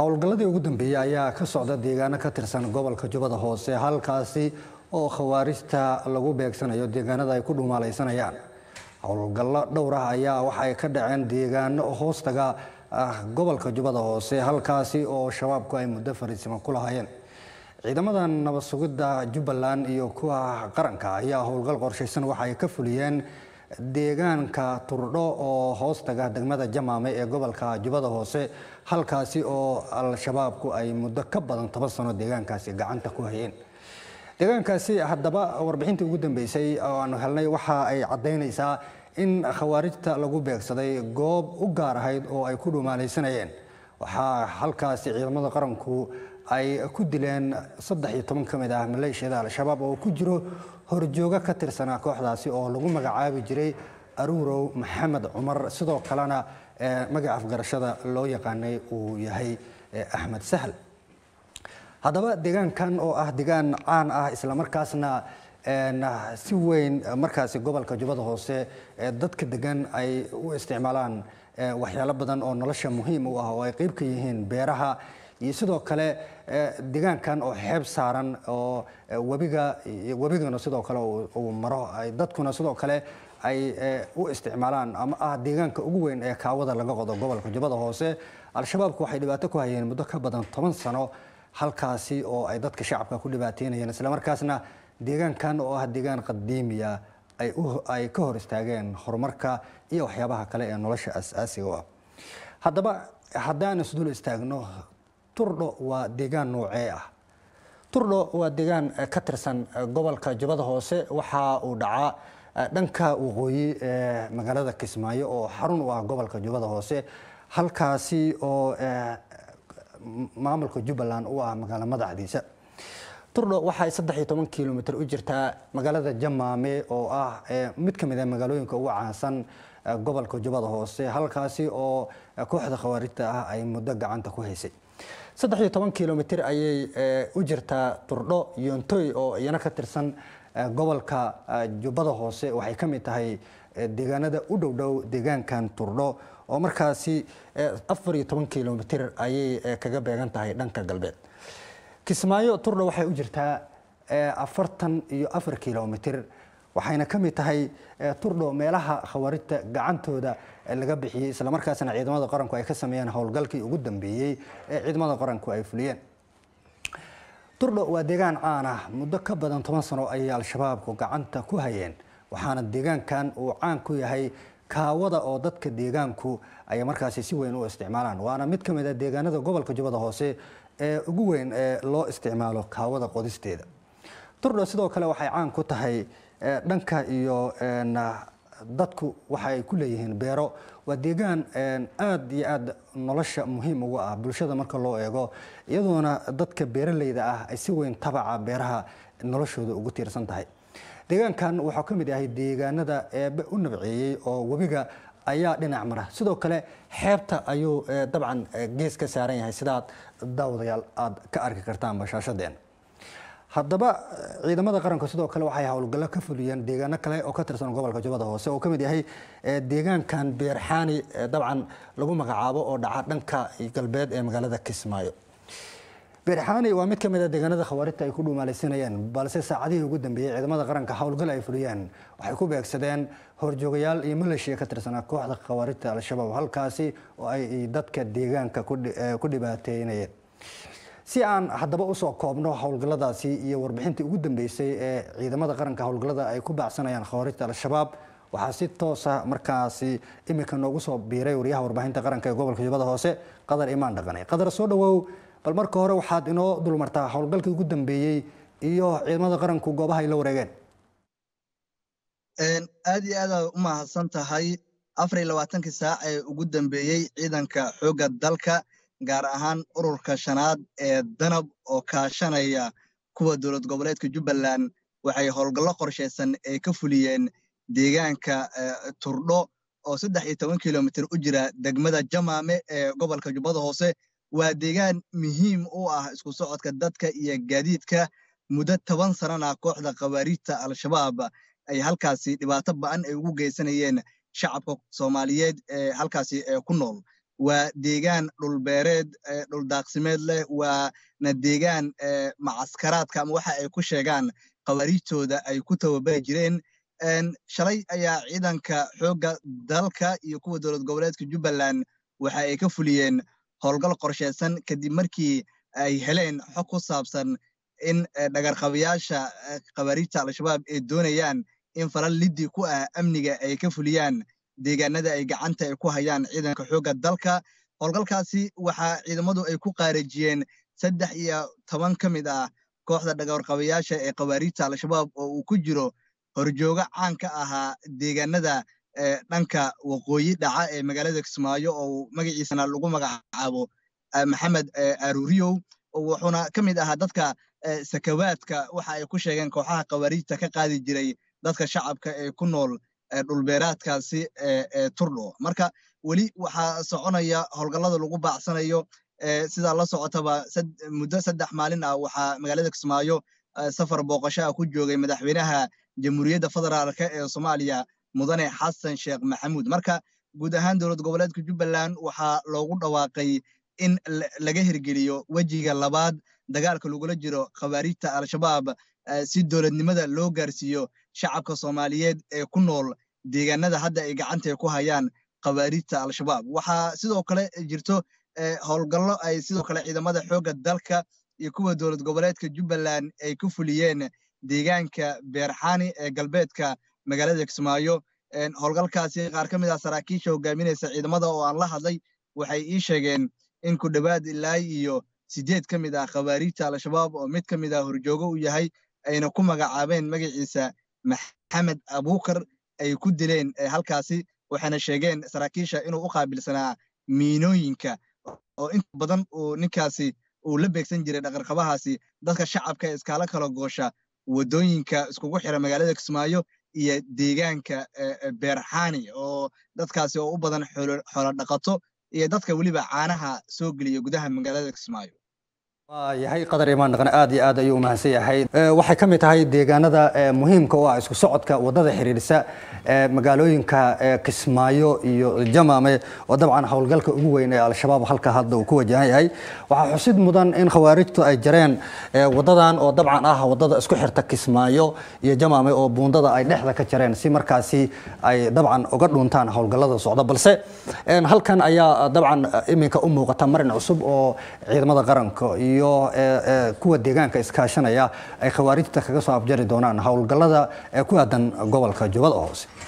howlgalladii ugu dambeeyey ayaa ka socda deegaano ka tirsan gobolka jubbada hoose halkaasi oo khawaarista lagu beegsanayo deegaanada ay ku dhuumaalaysanayaan howlgallo dhowr ah ayaa waxay ka dhaceen deegaano hoostaga ah gobolka jubbada hoose halkaasi oo shabaabku ay muddo fariisiman ku lahaayeen ciidamada nabadsugidda jubbaland iyo kuwa qaranka ayaa howlgal qorshaysan waxa ay ka fuliyeen deegaanka turdho oo hoostaga degmada jamaame ee gobolka jubada hoose halkaasi oo al-shabaabku ay muddo ka badan toban sano deegaankaasi gacanta ku hayeen deegaankaasi haddaba warbixintii ugu dambeysay oo aanu helnay waxa ay caddaynaysaa in khawaarijta lagu beegsaday goob u gaar ahayd oo ay ku dhuumaalaysanayeen waxaa halkaasi ciidamada qaranku ay ku dileen saddex iyo toban ka mid ah maleeshiyada al-shabaab oo ku jiro horjoogo ka tirsanaa kooxdaasi oo lagu magacaabi jiray aruurow maxamed cumar sidoo kalena eh, magaca afgarashada loo yaqaanay uu yahay eh, axmed sahl haddaba deegaankan oo ah degaan caan ah islamarkaasna eh, si weyn markaasi gobolka jubbada hoose dadka degan ay u isticmaalaan waxyaalo badan oo nolosha muhiim u ah oo ay qeyb ka yihiin beeraha iyo sidoo kale eh, deegaankan oo xeeb saaran oo eh, webiga webigana sidoo kale uu maro dadkuna sidoo kale ay eh, u isticmaalaan ama ah deegaanka ugu weyn ee kaawada laga qodo gobolka jubada hoose al-shabaabku waxay dhibaato ku hayeen muddo ka badan toban sano halkaasi oo ay dadka shacabka ku dhibaateynayeen islamarkaasna deegaankan oo ah deegaan qadiimiya ay ka hor istaageen horumarka iyo waxyaabaha kale ee nolosha as-aasiga u ah haddaba haddaan isdul istaagno turdho waa deegaan noocee ah turdho waa deegaan eh, ka tirsan eh, gobolka jubbada hoose waxaa uu dhacaa eh, dhanka waqooyi ee magaalada kismaayo oo xarun u ah gobolka jubada hoose halkaasi oo maamulka jubbaland u ah magaalo madaxdiisa turdho waxay saddex iyo toban kilomitr u jirtaa magaalada jamaame oo ah mid ka mid a ah magaalooyinka ugu caansan gobolka jubada hoose halkaasi oo kooxda khawaarijta ah ay muddo gacanta ku haysay saddex iyo toban kilomitir ayay u jirtaa turdho yontoy oo iyana ka tirsan gobolka jubbada hoose waxay ka mid tahay deegaanada u dhowdhow deegaankan turdho oo markaasi afar iyo toban kilomitir ayay kaga beegan tahay dhanka galbeed kismaayo turdho waxay u jirtaa afartan iyo afar kilomitr waxayna ka mid tahay eh, turdho meelaha khawaarijta gacantooda eh, laga bixiyey islamarkaasna ciidamada qaranku ay ka sameeyeen howlgalkii ugu dambeeyey ee eh, ciidamada qaranku ay fuliyeen turdhow waa deegaan caan ah muddo ka badan toban sano ayay al-shabaabku gacanta ku hayeen waxaana deegaankan uu caan ku yahay kaawada oo dadka deegaanku ay markaasi si weyn u isticmaalaan waana mid ka mid a ah deegaanada gobolka jubbada hoose ee ugu weyn ee loo isticmaalo kaawada qodisteeda turdhow sidoo kale waxay caan ku tahay dhanka iyo dadku waxaay ku leeyihiin beero waa deegaan aad iyo aad nolosha muhiim uga ah bulshada marka loo eego iyadoona dadka beeraleyda ah ay si weyn tabaca beeraha noloshooda ugu tiirsan tahay deegaankan waxaa ka mid yahay deegaanada eebe u nabceeyey oo webiga ayaa dhinac mara sidoo kale xeebta ayuu dabcan gees ka saaran yahay sidaad daawadayaal aad ka arki kartaan bashaashadeen haddaba ciidamada qaranka sidoo kale waxay howlgallo ka fuliyeen deegaano kale oo ka tirsan gobolka jubbada hoose oo kamid yahay deegaankan beerxaani dabcan lagu magacaabo oo dhaca dhanka galbeed ee magaalada kismaayo beerxaani waa mid ka mid a ah deegaanada khawaarijta ay ku dhuumaalaysanayeen balse saacadihii ugu dambeeyey ciidamada qaranka howlgal ay fuliyeen waxay ku beegsadeen horjoogayaal iyo maleeshiya ka tirsanaa ah kooxda khawaarita al-shabaab halkaasi oo ay dadka deegaanka ku dhibaateynayeen si aan haddaba usoo koobno howlgalladaasi iyo warbixintii ugu dambeysay ee ciidamada qaranka howlgallada ay ku baacsanayaan khawaarijta al-shabaab waxaa si toosa ah markaasi iminka noogu soo biiray waryaha warbaahinta qaranka ee gobolka jubbada hoose qadar imaan dhaqanay qadar soo dhawow bal marka hore waxaad inoo dulmartaa howlgalkii ugu dambeeyey iyo ciidamada qaranku goobaha ay la wareegeen aad iyo aadaad u mahadsan tahay afar iyo labaatankii saac ee ugu dambeeyey ciidanka xoogga dalka gaar ahaan ururka shanaad ee danab oo kaashanaya kuwa dowlad goboleedka jubbaland waxay howlgallo qorshaysan ay ka fuliyeen deegaanka eh, turdho oo saddex iyo toban kilomitir u jira degmada jamaame ee gobolka jubbada hoose waa deegaan muhiim u ah isku socodka dadka iyo gaadiidka muddo toban sanana kooxda khawaariijta al-shabaab ay halkaasi dhibaato ba'an ay ugu geysanayeen shacabka soomaaliyeed ee eh, halkaasi ee eh, ku nool waa deegaan dhulbeereed daaqsimeed leh waana deegaan macaskaraadka ama waxa ay ku sheegaan khawaariijtooda ay ku tababari jireen shalay ayaa ciidanka xoogga dalka iyo kuwa dowlad goboleedka jubbaland waxa ay ka fuliyeen howlgal qorshaysan kadib markii ay heleen xog ku saabsan in dhagarqabayaasha khawaariijta al-shabaab ay doonayaan in falal liddi ku ah amniga ay ka fuliyaan deegaanada ay gacanta ay ku hayaan ciidanka xoogga dalka howlgalkaasi waxaa ciidamadu ay ku qaarijiyeen saddex iyo toban ka mid ah kooxda dhagowrqabayaasha ee khawaariijta al-shabaab oo uu ku jiro horjoogo caan ka ahaa deegaanada eh, dhanka waqooyi dhaca ee magaalada kismaayo oo magaciisana lagu magacaabo eh, maxamed eh, aruriyow wuxuuna ka mid ahaa dadka sakawaadka waxa ay ku sheegeen kooxaha khawaariijta ka qaadi jiray dadka shacabka ee ku nool dhulbeeraadkaasi ee turdho marka weli waxaa soconaya howlgallada lagu baacsanayo sidaa la socotaba muddo saddex maalin ah waxaa magaalada kismaayo safar booqasho ah ku joogay madaxweynaha jamhuuriyadda federaalka ee soomaaliya mudane xasan sheekh maxamuud marka guud ahaan dowlad goboleedka jubbaland waxaa loogu dhawaaqay in laga hirgeliyo wejiga labaad dagaalka lagula jiro khawaariijta al-shabaab si dowladnimada loo gaarsiiyo shacabka soomaaliyeed ee ku nool deegaanada hadda ay gacanta ku hayaan khawaarijta al-shabaab waxaa sidoo kale jirto eh, howlgallo ay sidoo kale ciidamada xoogga dalka iyo kuwa dowlad goboleedka jubbaland ay ku fuliyeen deegaanka beerxaani ee galbeedka magaalada kismaayo howlgalkaasi qaar ka mid ah saraakiisha hogaaminaysa ciidamada oo aan la hadlay waxay ii sheegeen in ku dhowaad ilaa iyo siddeed ka mid ah khawaarijta al-shabaab oo mid ka mid ah horjoogo u yahay ayna ku magacaabeen magaciisa maxamed abuukar ay ku dileen eh, halkaasi waxayna sheegeen saraakiisha inuu u qaabilsanaa miinooyinka oo inta badan uu ninkaasi uu la beegsan jiray dhaqarqabahaasi dadka shacabka ee iskaala kala goosha waddooyinka iskugu xira magaalada kismaayo iyo deegaanka eh, eh, beerxaani oo dadkaasi oo u badan xoolo dhaqato iyo dadka weliba caanaha soo geliya gudaha magaalada kismaayo yahay qadar imaan dhaqan aad iyo aad ayuu umahadsan yahay waxay ka mid tahay deegaanada muhiimka oo ah isku socodka wadada xiriirisa magaalooyinka kismaayo iyo jamame oo dabcan howlgalka ugu weyn ee al-shabaab halka hadda uu ku wajahan yahay waxaa xusid mudan in khawaarijtu ay jareen wadadan oo dabcan ah wadada isku xirta kismaayo iyo jamame oo buundada ay dhexda ka jareen si markaasi ay dabcan uga dhuntaan howlgalada socda balse halkan ayaa dabcan iminka u muuqata marin cusub oo ciidamada qaranka iyo iyo e, e, kuwa deegaanka iskaashanaya ay khawaarijta kaga soo afjari doonaan howlgallada ee ku aadan gobolka jubbada hoose